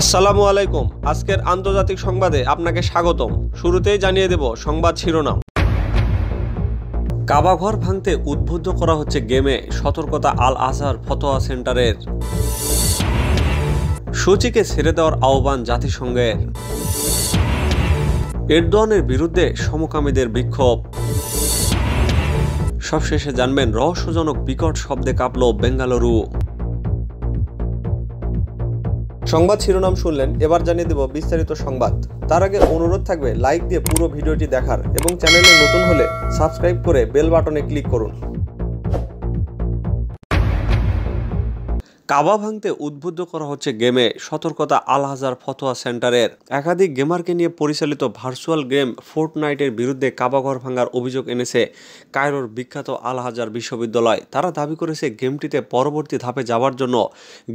আসসালামু আলাইকুম আজকের আন্তর্জাতিক সংবাদে আপনাকে স্বাগতম শুরুতেই জানিয়ে দেব সংবাদ শিরোনাম কাবাঘর ভাঙতে উদ্বুদ্ধ করা হচ্ছে গেমে সতর্কতা আল আজহার ফতোয়া সেন্টারের সূচিকে ছেড়ে দেওয়ার আহ্বান জাতিসংঘের এরদোয়ানের বিরুদ্ধে সমকামীদের বিক্ষোভ সবশেষে জানবেন রহস্যজনক বিকট শব্দে কাঁপল বেঙ্গালুরু সংবাদ শিরোনাম শুনলেন এবার জানিয়ে দেব বিস্তারিত সংবাদ তার আগে অনুরোধ থাকবে লাইক দিয়ে পুরো ভিডিওটি দেখার এবং চ্যানেলে নতুন হলে সাবস্ক্রাইব করে বেল বাটনে ক্লিক করুন কাবা ভাঙতে উদ্বুদ্ধ করা হচ্ছে গেমে সতর্কতা আলহাজার ফতোয়া সেন্টারের একাধিক গেমারকে নিয়ে পরিচালিত ভার্চুয়াল গেম ফোর্ট নাইটের বিরুদ্ধে কাবাঘর ভাঙার অভিযোগ এনেছে কায়রোর বিখ্যাত আলহাজার বিশ্ববিদ্যালয় তারা দাবি করেছে গেমটিতে পরবর্তী ধাপে যাওয়ার জন্য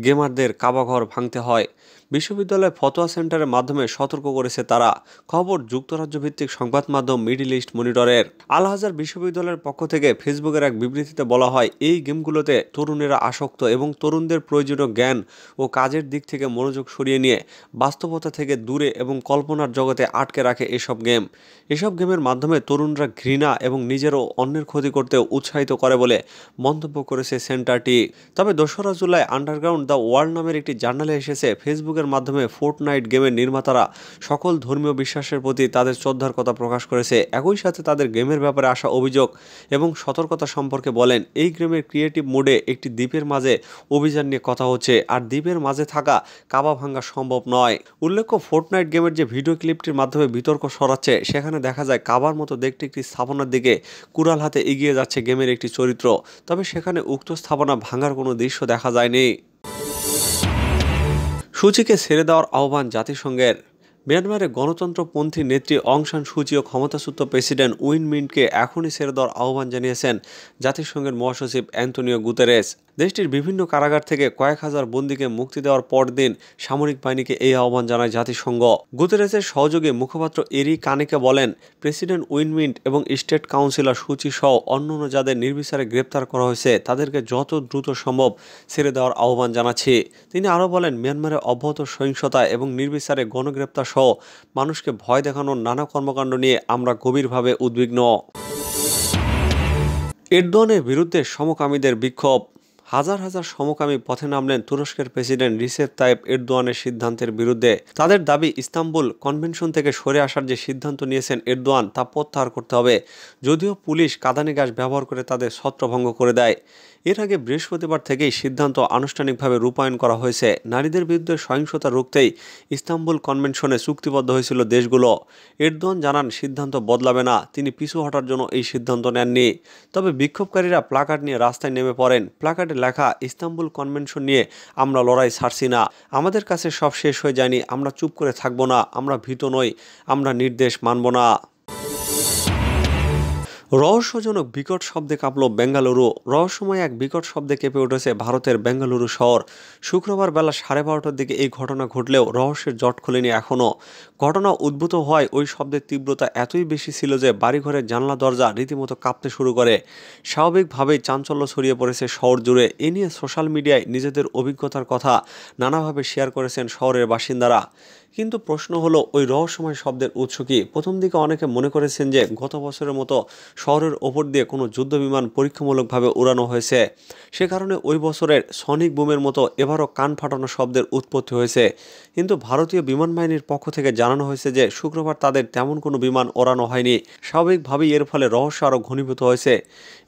গেমারদের কাবাঘর ভাঙতে হয় বিশ্ববিদ্যালয় ফতোয়া সেন্টারের মাধ্যমে সতর্ক করেছে তারা খবর যুক্তরাজ্যভিত্তিক সংবাদ মাধ্যম মিডিল ইস্ট মনিটরের আলহাজার বিশ্ববিদ্যালয়ের পক্ষ থেকে ফেসবুকের এক বিবৃতিতে বলা হয় এই গেমগুলোতে তরুণেরা আসক্ত এবং তরুণদের নিজেদের প্রয়োজনীয় জ্ঞান ও কাজের দিক থেকে মনোযোগ সরিয়ে নিয়ে বাস্তবতা থেকে দূরে এবং কল্পনার জগতে আটকে রাখে এসব গেম এসব গেমের মাধ্যমে তরুণরা ঘৃণা এবং নিজেরও অন্যের ক্ষতি করতে উৎসাহিত করে বলে মন্তব্য করেছে সেন্টারটি তবে দোসরা জুলাই আন্ডারগ্রাউন্ড দ্য ওয়ার্ল্ড নামের একটি জার্নালে এসেছে ফেসবুকের মাধ্যমে ফোর্টনাইট গেমের নির্মাতারা সকল ধর্মীয় বিশ্বাসের প্রতি তাদের শ্রদ্ধার কথা প্রকাশ করেছে একই সাথে তাদের গেমের ব্যাপারে আসা অভিযোগ এবং সতর্কতা সম্পর্কে বলেন এই গেমের ক্রিয়েটিভ মোডে একটি দ্বীপের মাঝে অভিযান নিয়ে কথা হচ্ছে আর দ্বীপের মাঝে থাকা কাবা ভাঙ্গা সম্ভব নয় উল্লেখ্য ফোর্টনাইট গেমের যে ভিডিও ক্লিপটির মাধ্যমে বিতর্ক সরাচ্ছে সেখানে দেখা যায় কাবার মতো দেখতে একটি স্থাপনার দিকে কুড়াল হাতে এগিয়ে যাচ্ছে গেমের একটি চরিত্র তবে সেখানে উক্ত স্থাপনা ভাঙার কোনো দৃশ্য দেখা যায়নি সূচিকে ছেড়ে দেওয়ার আহ্বান জাতিসংঘের মিয়ানমারে গণতন্ত্রপন্থী নেত্রী অংশান সুচি ও ক্ষমতাসূত্র প্রেসিডেন্ট উইন মিন্টকে এখনই ছেড়ে দেওয়ার আহ্বান জানিয়েছেন জাতিসংঘের মহাসচিব অ্যান্টনিও গুতেরেস দেশটির বিভিন্ন কারাগার থেকে কয়েক হাজার বন্দীকে মুক্তি দেওয়ার পরদিন সামরিক বাহিনীকে এই আহ্বান জানায় জাতিসংঘ গুতেরেসের সহযোগী মুখপাত্র এরি কানেকে বলেন প্রেসিডেন্ট উইনমিন্ট এবং স্টেট কাউন্সিলর সূচি সহ অন্যান্য যাদের নির্বিচারে গ্রেপ্তার করা হয়েছে তাদেরকে যত দ্রুত সম্ভব ছেড়ে দেওয়ার আহ্বান জানাচ্ছি তিনি আরও বলেন মিয়ানমারের অব্যাহত সহিংসতা এবং নির্বিচারে গণগ্রেপ্তার সহ মানুষকে ভয় দেখানোর নানা কর্মকাণ্ড নিয়ে আমরা গভীরভাবে উদ্বিগ্ন এরদনের বিরুদ্ধে সমকামীদের বিক্ষোভ হাজার হাজার সমকামী পথে নামলেন তুরস্কের প্রেসিডেন্ট রিসেপ তাইব এরদোয়ানের সিদ্ধান্তের বিরুদ্ধে তাদের দাবি ইস্তাম্বুল কনভেনশন থেকে সরে আসার যে সিদ্ধান্ত নিয়েছেন এরদোয়ান তা প্রত্যাহার করতে হবে যদিও পুলিশ কাদানি গ্যাস ব্যবহার করে তাদের ছত্রভঙ্গ করে দেয় এর আগে বৃহস্পতিবার থেকেই সিদ্ধান্ত আনুষ্ঠানিকভাবে রূপায়ণ করা হয়েছে নারীদের বিরুদ্ধে সহিংসতা রুখতেই ইস্তাম্বুল কনভেনশনে চুক্তিবদ্ধ হয়েছিল দেশগুলো এরদোয়ান জানান সিদ্ধান্ত বদলাবে না তিনি পিছু হটার জন্য এই সিদ্ধান্ত নেননি তবে বিক্ষোভকারীরা প্লাকার্ড নিয়ে রাস্তায় নেমে পড়েন প্লাকার্ডে লেখা ইস্তাম্বুল কনভেনশন নিয়ে আমরা লড়াই ছাড়ছি না আমাদের কাছে সব শেষ হয়ে যায়নি আমরা চুপ করে থাকবো না আমরা ভীত নই আমরা নির্দেশ মানব না রহস্যজনক বিকট শব্দে কাঁপল বেঙ্গালুরু রহস্যময় এক বিকট শব্দে কেঁপে উঠেছে ভারতের বেঙ্গালুরু শহর শুক্রবার বেলা সাড়ে বারোটার দিকে এই ঘটনা ঘটলেও রহস্যের জট খোলেনি এখনও ঘটনা উদ্ভূত হয় ওই শব্দের তীব্রতা এতই বেশি ছিল যে বাড়িঘরের জানলা দরজা রীতিমতো কাঁপতে শুরু করে স্বাভাবিকভাবেই চাঞ্চল্য ছড়িয়ে পড়েছে শহর জুড়ে এ নিয়ে সোশ্যাল মিডিয়ায় নিজেদের অভিজ্ঞতার কথা নানাভাবে শেয়ার করেছেন শহরের বাসিন্দারা কিন্তু প্রশ্ন হলো ওই রহস্যময় শব্দের উৎস কি প্রথম দিকে অনেকে মনে করেছেন যে গত বছরের মতো শহরের ওপর দিয়ে কোনো যুদ্ধ বিমান পরীক্ষামূলকভাবে উড়ানো হয়েছে সে কারণে ওই বছরের সনিক বুমের মতো এবারও কান ফাটানো শব্দের উৎপত্তি হয়েছে কিন্তু ভারতীয় বিমান বাহিনীর পক্ষ থেকে জানানো হয়েছে যে শুক্রবার তাদের তেমন কোনো বিমান ওড়ানো হয়নি স্বাভাবিকভাবেই এর ফলে রহস্য আরও ঘনীভূত হয়েছে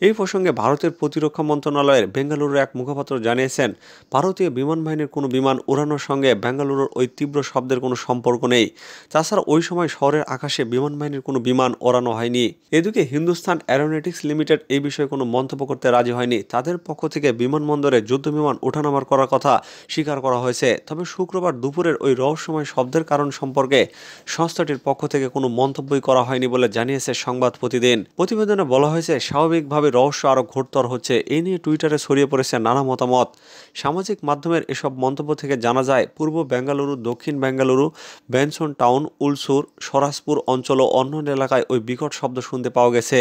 এই প্রসঙ্গে ভারতের প্রতিরক্ষা মন্ত্রণালয়ের বেঙ্গালুরুর এক মুখপাত্র জানিয়েছেন ভারতীয় বিমান বাহিনীর কোনো বিমান উড়ানোর সঙ্গে বেঙ্গালুরুর ওই তীব্র শব্দের কোনো কোনো সম্পর্ক নেই তাছাড়া ওই সময় শহরের আকাশে বিমান বাহিনীর কোনো বিমান ওড়ানো হয়নি এদিকে হিন্দুস্তান অ্যারোনেটিক্স লিমিটেড এই বিষয়ে কোনো মন্তব্য করতে রাজি হয়নি তাদের পক্ষ থেকে বিমানবন্দরে যুদ্ধ বিমান ওঠানামার করার কথা স্বীকার করা হয়েছে তবে শুক্রবার দুপুরের ওই রহস্যময় শব্দের কারণ সম্পর্কে সংস্থাটির পক্ষ থেকে কোনো মন্তব্যই করা হয়নি বলে জানিয়েছে সংবাদ প্রতিদিন প্রতিবেদনে বলা হয়েছে স্বাভাবিকভাবে রহস্য আরও ঘোরতর হচ্ছে এ নিয়ে টুইটারে ছড়িয়ে পড়েছে নানা মতামত সামাজিক মাধ্যমের এসব মন্তব্য থেকে জানা যায় পূর্ব বেঙ্গালুরু দক্ষিণ বেঙ্গালুরু বেঙ্গালুরু বেনসন টাউন উলসুর স্বরাজপুর অঞ্চল ও অন্যান্য এলাকায় ওই বিকট শব্দ শুনতে পাওয়া গেছে